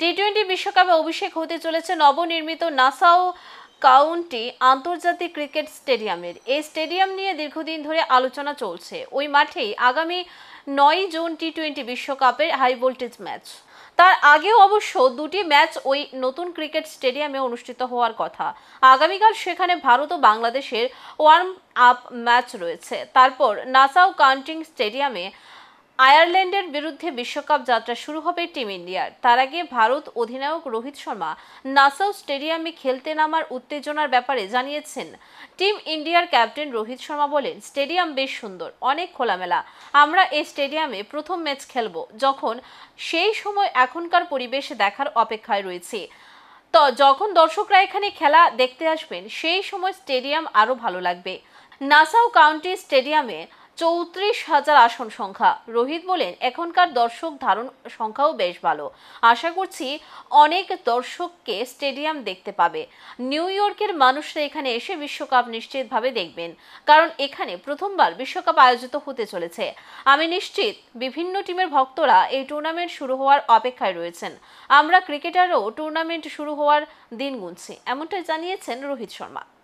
টি বিশ্বকাপে অভিষেক হতে চলেছে নবনির্মিত নাসাও কাউন্টি আন্তর্জাতিক ক্রিকেট স্টেডিয়ামের এই স্টেডিয়াম নিয়ে দীর্ঘদিন ধরে আলোচনা চলছে ওই মাঠেই আগামী নয় জুন টি টোয়েন্টি বিশ্বকাপের হাই ভোল্টেজ ম্যাচ তার আগেও অবশ্য দুটি ম্যাচ ওই নতুন ক্রিকেট স্টেডিয়ামে অনুষ্ঠিত হওয়ার কথা আগামীকাল সেখানে ভারত ও বাংলাদেশের ওয়ার্ম আপ ম্যাচ রয়েছে তারপর নাসাও কাউন্টিং স্টেডিয়ামে আয়ারল্যান্ডের বিরুদ্ধে বিশ্বকাপ যাত্রা শুরু হবে টিম ইন্ডিয়ার তার আগে ভারত অধিনায়ক রোহিত শর্মা নাসাউ স্টেডিয়ামে খেলতে নামার উত্তেজনার ব্যাপারে জানিয়েছেন টিম ইন্ডিয়ার ক্যাপ্টেন রোহিত শর্মা বলেন স্টেডিয়াম বেশ সুন্দর অনেক খোলামেলা আমরা এই স্টেডিয়ামে প্রথম ম্যাচ খেলব যখন সেই সময় এখনকার পরিবেশে দেখার অপেক্ষায় রয়েছে তো যখন দর্শকরা এখানে খেলা দেখতে আসবেন সেই সময় স্টেডিয়াম আরও ভালো লাগবে নাসাউ কাউন্টি স্টেডিয়ামে চৌত্রিশ হাজার আসন সংখ্যা রোহিত বলেন এখনকার দর্শক ধারণ সংখ্যাও বেশ ভালো আশা করছি অনেক দর্শককে স্টেডিয়াম দেখতে পাবে নিউ ইয়র্কের মানুষরা এখানে এসে বিশ্বকাপ নিশ্চিতভাবে দেখবেন কারণ এখানে প্রথমবার বিশ্বকাপ আয়োজিত হতে চলেছে আমি নিশ্চিত বিভিন্ন টিমের ভক্তরা এই টুর্নামেন্ট শুরু হওয়ার অপেক্ষায় রয়েছেন আমরা ক্রিকেটারও টুর্নামেন্ট শুরু হওয়ার দিন গুনছি এমনটাই জানিয়েছেন রোহিত শর্মা